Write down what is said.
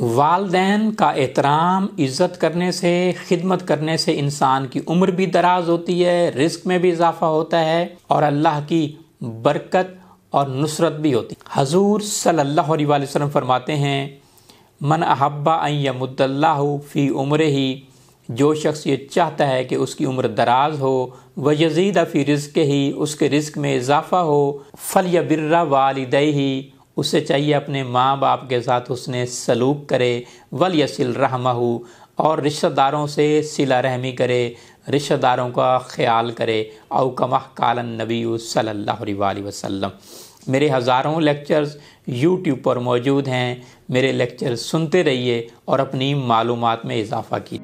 वालदेन का एहतराम इज़्ज़त करने से खिदमत करने से इंसान की उम्र भी दराज होती है रिस्क में भी इजाफा होता है और अल्लाह की बरकत और नुसरत भी होती है हजूर सल्ला वसम फरमाते हैं मन अहब्बा अयमुद्दल्ला फ़ी उम्र ही जो शख्स ये चाहता है कि उसकी उम्र दराज हो व यजीद फ़ी रिज़ ही उसके रिस्क में इजाफ़ा हो फल या बिर्रा वालदे ही उससे चाहिए अपने माँ बाप के साथ उसने सलूक करे वल यसिल रहमहू और रिश्तेदारों से सिला रहमी करे रिश्तेदारों का ख्याल करे अवकमह कालन नबी सल्ला वसल्लम मेरे हज़ारों लेक्चर्स यूट्यूब पर मौजूद हैं मेरे लेक्चर सुनते रहिए और अपनी मालूम में इजाफ़ा कीजिए